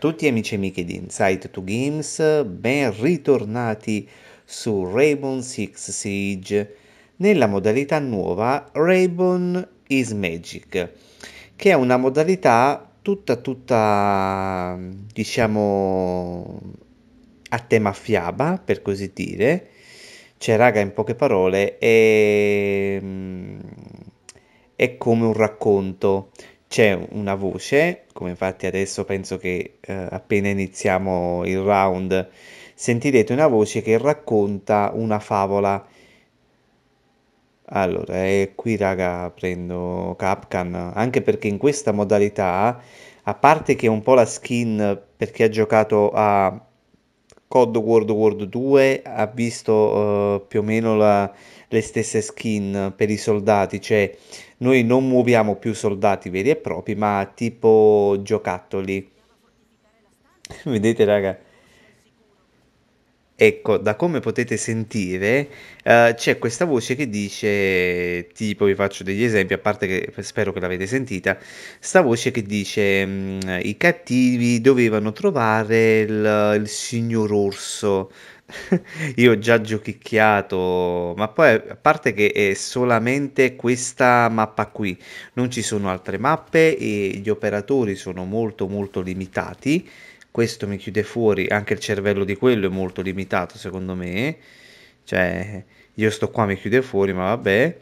tutti amici e amiche di Insight to Games, ben ritornati su Rainbow Six Siege nella modalità nuova Rainbow is Magic, che è una modalità tutta tutta diciamo a tema fiaba, per così dire. Cioè, raga, in poche parole, è, ehm, è come un racconto c'è una voce, come infatti adesso penso che eh, appena iniziamo il round sentirete una voce che racconta una favola. Allora, e qui raga prendo Capcan, anche perché in questa modalità, a parte che è un po' la skin per chi ha giocato a COD World World 2, ha visto eh, più o meno la, le stesse skin per i soldati, cioè noi non muoviamo più soldati veri e propri, ma tipo giocattoli. Vedete raga? Ecco, da come potete sentire, uh, c'è questa voce che dice, tipo vi faccio degli esempi, a parte che spero che l'avete sentita, sta voce che dice mm, i cattivi dovevano trovare il, il signor orso Io ho già giochicchiato, ma poi a parte che è solamente questa mappa qui, non ci sono altre mappe e gli operatori sono molto molto limitati. Questo mi chiude fuori, anche il cervello di quello è molto limitato secondo me. Cioè, io sto qua mi chiude fuori, ma vabbè.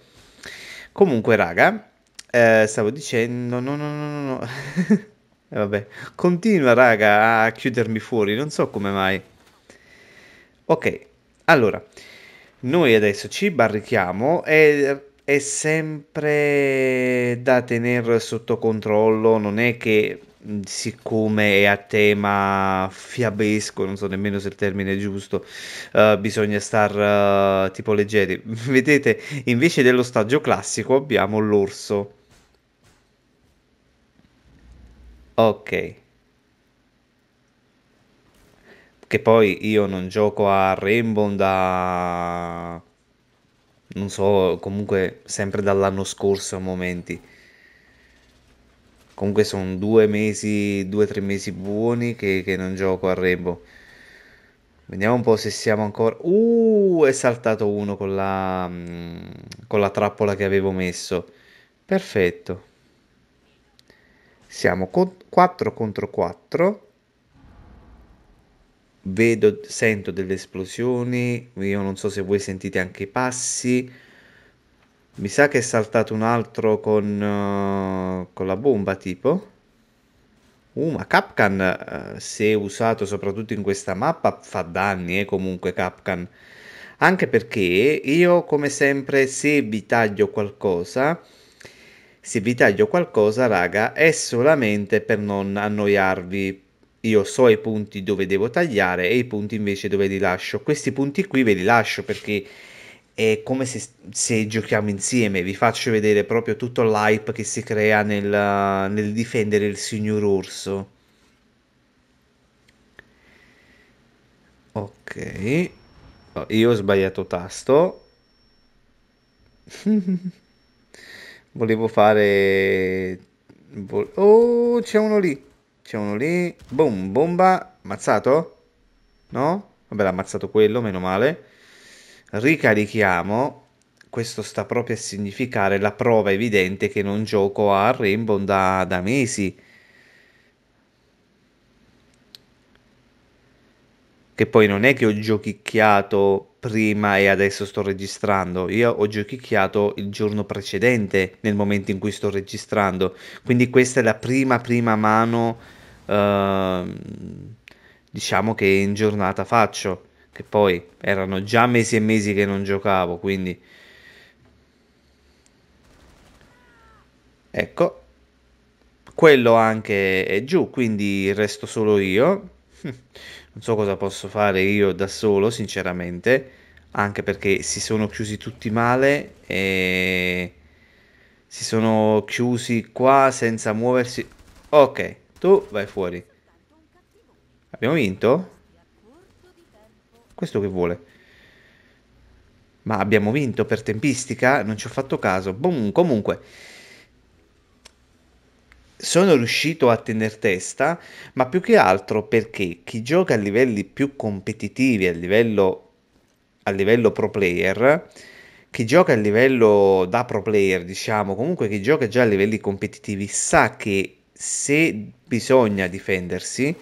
Comunque, raga, eh, stavo dicendo no no no no no. Eh, vabbè, continua raga a chiudermi fuori, non so come mai. Ok, allora, noi adesso ci barrichiamo e è sempre da tenere sotto controllo, non è che siccome è a tema fiabesco, non so nemmeno se il termine è giusto, uh, bisogna star uh, tipo leggeri. Vedete, invece dello stagio classico abbiamo l'orso. Ok che poi io non gioco a Rainbow da... non so, comunque sempre dall'anno scorso a momenti. Comunque sono due mesi, due o tre mesi buoni che, che, non gioco a Rainbow. Vediamo un po' se siamo ancora... Uh, è saltato uno con la, mm, con la trappola che avevo messo. Perfetto. Siamo con... 4 contro 4 vedo, sento delle esplosioni, io non so se voi sentite anche i passi. Mi sa che è saltato un altro con, uh, con la bomba tipo. Uh, ma Capcan, uh, se usato soprattutto in questa mappa, fa danni eh, comunque Capcan. Anche perché io, come sempre, se vi taglio qualcosa, se vi taglio qualcosa, raga, è solamente per non annoiarvi, io so i punti dove devo tagliare e i punti invece dove li lascio. Questi punti qui ve li lascio perché è come se, se giochiamo insieme, vi faccio vedere proprio tutto l'hype che si crea nel, nel difendere il signor orso. Ok, oh, io ho sbagliato tasto. Volevo fare... Oh, c'è uno lì. C'è uno lì. Boom, bomba. Ammazzato? No? Vabbè, l'ha ammazzato quello, meno male. Ricarichiamo. Questo sta proprio a significare la prova evidente che non gioco a Rainbow da, da mesi. Che poi non è che ho giochicchiato prima e adesso sto registrando. Io ho giochicchiato il giorno precedente nel momento in cui sto registrando. Quindi questa è la prima prima mano Ehm, diciamo che in giornata faccio, che poi erano già mesi e mesi che non giocavo, quindi ecco, quello anche è giù, quindi resto solo io. Non so cosa posso fare io da solo, sinceramente, anche perché si sono chiusi tutti male e si sono chiusi qua senza muoversi. Ok. Tu vai fuori. Abbiamo vinto? Questo che vuole. Ma abbiamo vinto per tempistica? Non ci ho fatto caso. Boom, comunque sono riuscito a tener testa, ma più che altro perché chi gioca a livelli più competitivi, a livello, a livello, pro player, chi gioca a livello da pro player, diciamo, comunque chi gioca già a livelli competitivi sa che se bisogna difendersi,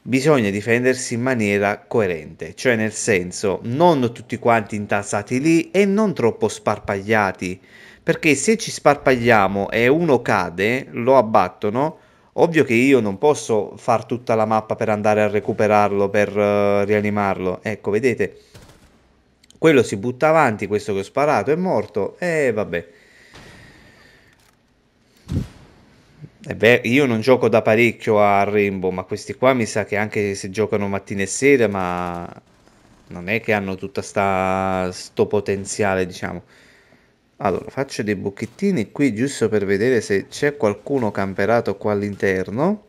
bisogna difendersi in maniera coerente, cioè nel senso non tutti quanti intasati lì e non troppo sparpagliati, perché se ci sparpagliamo e uno cade, lo abbattono, ovvio che io non posso far tutta la mappa per andare a recuperarlo, per uh, rianimarlo. Ecco, vedete, quello si butta avanti, questo che ho sparato è morto e vabbè. Eh beh, io non gioco da parecchio a Rainbow, ma questi qua mi sa che anche se giocano mattina e sera, ma non è che hanno tutto questo potenziale, diciamo. Allora, faccio dei buchettini qui giusto per vedere se c'è qualcuno camperato qua all'interno.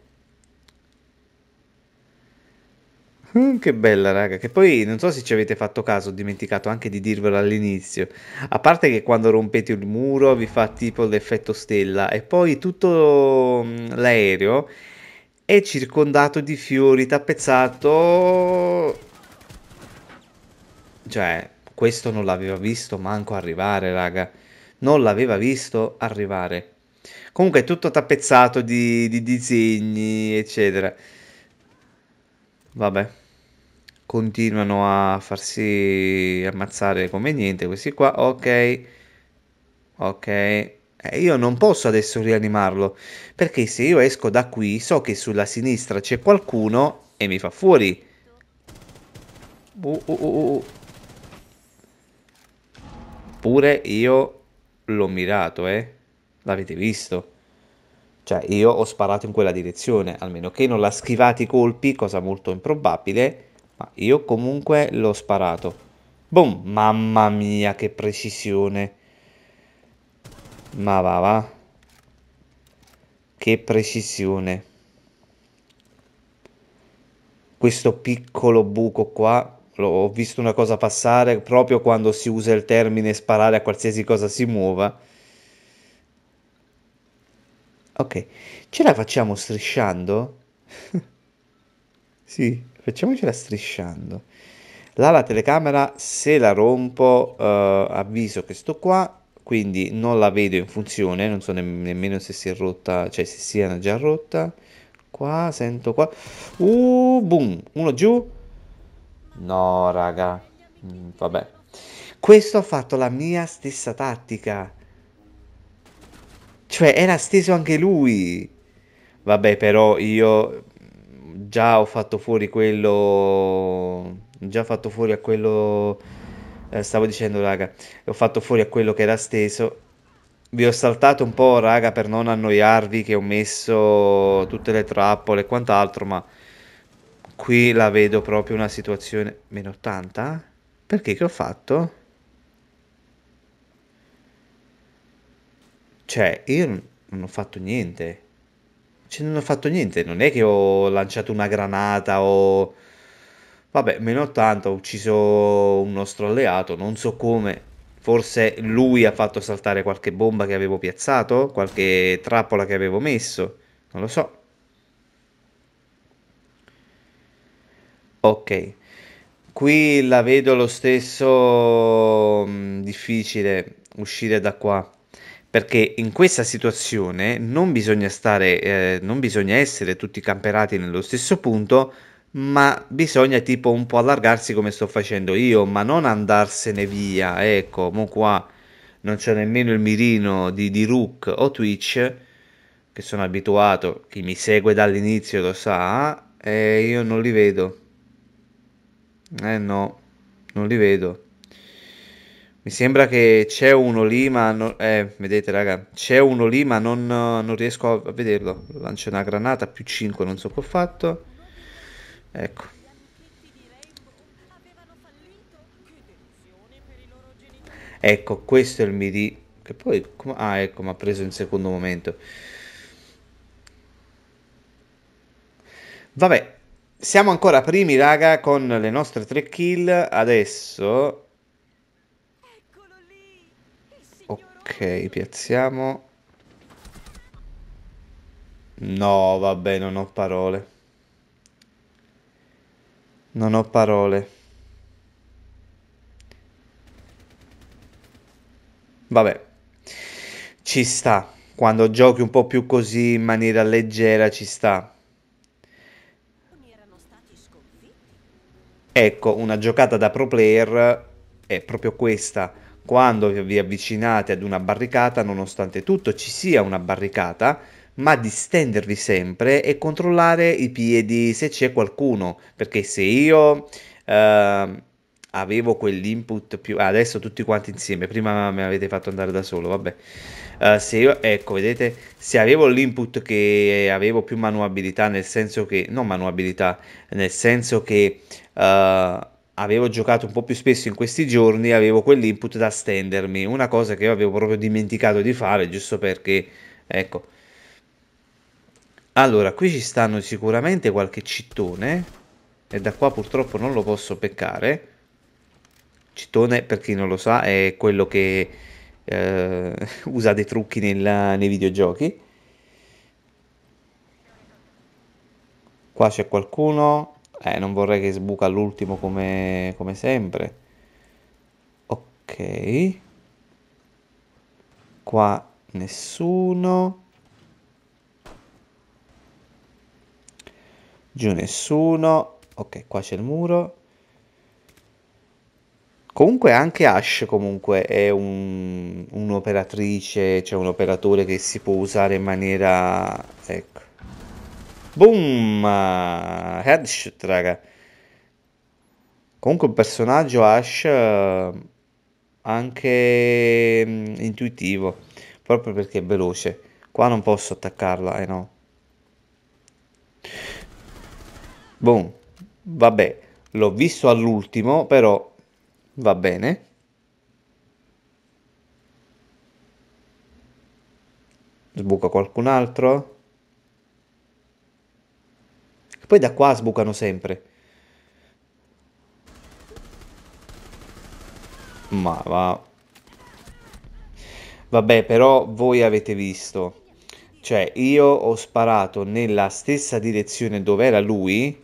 Mm, che bella, raga. Che poi non so se ci avete fatto caso, ho dimenticato anche di dirvelo all'inizio. A parte che quando rompete il muro vi fa tipo l'effetto stella, e poi tutto mm, l'aereo è circondato di fiori, tappezzato. Cioè, questo non l'aveva visto manco arrivare, raga. Non l'aveva visto arrivare. Comunque è tutto tappezzato di, di disegni, eccetera. Vabbè continuano a farsi ammazzare come niente questi qua ok ok eh, io non posso adesso rianimarlo perché se io esco da qui so che sulla sinistra c'è qualcuno e mi fa fuori uh, uh, uh, uh, uh. pure io l'ho mirato eh l'avete visto cioè io ho sparato in quella direzione almeno che non l'ha schivato i colpi cosa molto improbabile ma io comunque l'ho sparato. Boom! Mamma mia, che precisione. Ma va va. Che precisione. Questo piccolo buco qua ho visto una cosa passare proprio quando si usa il termine sparare a qualsiasi cosa si muova. Ok, ce la facciamo strisciando? sì. Facciamocela strisciando. Là la telecamera, se la rompo, eh, avviso che sto qua, quindi non la vedo in funzione, non so nemmeno se si è rotta, cioè se sia già rotta. Qua, sento qua. Uh, boom, uno giù. No, raga. Mm, vabbè. Questo ha fatto la mia stessa tattica. Cioè, era steso anche lui. Vabbè, però io già ho fatto fuori quello già fatto fuori a quello eh, stavo dicendo raga ho fatto fuori a quello che era steso vi ho saltato un po' raga per non annoiarvi che ho messo tutte le trappole e quant'altro ma qui la vedo proprio una situazione meno 80 perché che ho fatto cioè io non ho fatto niente cioè, non ho fatto niente, non è che ho lanciato una granata o... Vabbè, meno 80, ho ucciso un nostro alleato, non so come. Forse lui ha fatto saltare qualche bomba che avevo piazzato, qualche trappola che avevo messo, non lo so. Ok, qui la vedo lo stesso mm, difficile uscire da qua perché in questa situazione non bisogna, stare, eh, non bisogna essere tutti camperati nello stesso punto, ma bisogna tipo un po' allargarsi come sto facendo io, ma non andarsene via, ecco, mo qua non c'è nemmeno il mirino di, di Rook o Twitch, che sono abituato, chi mi segue dall'inizio lo sa, e eh, io non li vedo. Eh no, non li vedo. Mi sembra che c'è uno lì, ma non... eh, vedete raga, c'è uno lì, ma non, non riesco a vederlo. Lancia una granata, più 5, non so che ho fatto. Ecco. Ecco, questo è il MIDI. Che poi... Ah, ecco, mi ha preso in secondo momento. Vabbè, siamo ancora primi, raga, con le nostre tre kill. Adesso Ok, piazziamo. No, vabbè, non ho parole. Non ho parole. Vabbè, ci sta. Quando giochi un po' più così in maniera leggera ci sta. Ecco, una giocata da pro player è proprio questa quando vi avvicinate ad una barricata, nonostante tutto ci sia una barricata, ma di sempre e controllare i piedi se c'è qualcuno, perché se io eh, avevo quell'input più ah, adesso tutti quanti insieme, prima mi avete fatto andare da solo, vabbè. Uh, se io, ecco, vedete, se avevo l'input che avevo più manuabilità, nel senso che non manuabilità, nel senso che uh, avevo giocato un po' più spesso in questi giorni, avevo quell'input da stendermi, una cosa che io avevo proprio dimenticato di fare, giusto perché, ecco. Allora, qui ci stanno sicuramente qualche cittone, e da qua purtroppo non lo posso peccare. Cittone, per chi non lo sa, è quello che eh, usa dei trucchi nella, nei videogiochi. Qua c'è qualcuno, eh, non vorrei che sbuca all'ultimo come, come sempre. Ok. Qua nessuno. Giù nessuno. Ok, qua c'è il muro. Comunque anche Ash comunque è un'operatrice, un cioè un operatore che si può usare in maniera... Ecco. Boom! Headshot, raga. Comunque un personaggio Ash eh, anche mm, intuitivo, proprio perché è veloce. Qua non posso attaccarla, eh no. Boom. Vabbè, l'ho visto all'ultimo, però va bene. Sbuca qualcun altro. Poi da qua sbucano sempre. Ma va... Vabbè, però voi avete visto. Cioè, io ho sparato nella stessa direzione dove era lui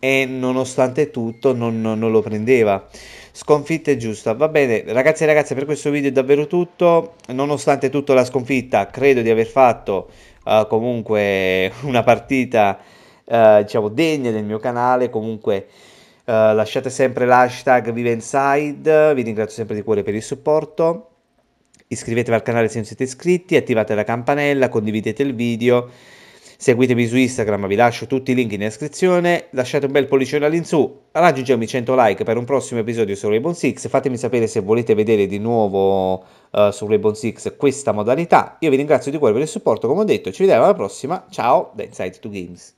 e nonostante tutto non, non, non lo prendeva. Sconfitta è giusta. Va bene, ragazzi e ragazze, per questo video è davvero tutto. Nonostante tutto la sconfitta, credo di aver fatto uh, comunque una partita eh, diciamo degne del mio canale, comunque eh, lasciate sempre l'hashtag Vive Inside, vi ringrazio sempre di cuore per il supporto, iscrivetevi al canale se non siete iscritti, attivate la campanella, condividete il video, seguitemi su Instagram, vi lascio tutti i link in descrizione, lasciate un bel pollicione all'insù, raggiungiamo i 100 like per un prossimo episodio su Raybon Six, fatemi sapere se volete vedere di nuovo uh, su Raybon Six questa modalità, io vi ringrazio di cuore per il supporto come ho detto, ci vediamo alla prossima, ciao da Inside 2 Games.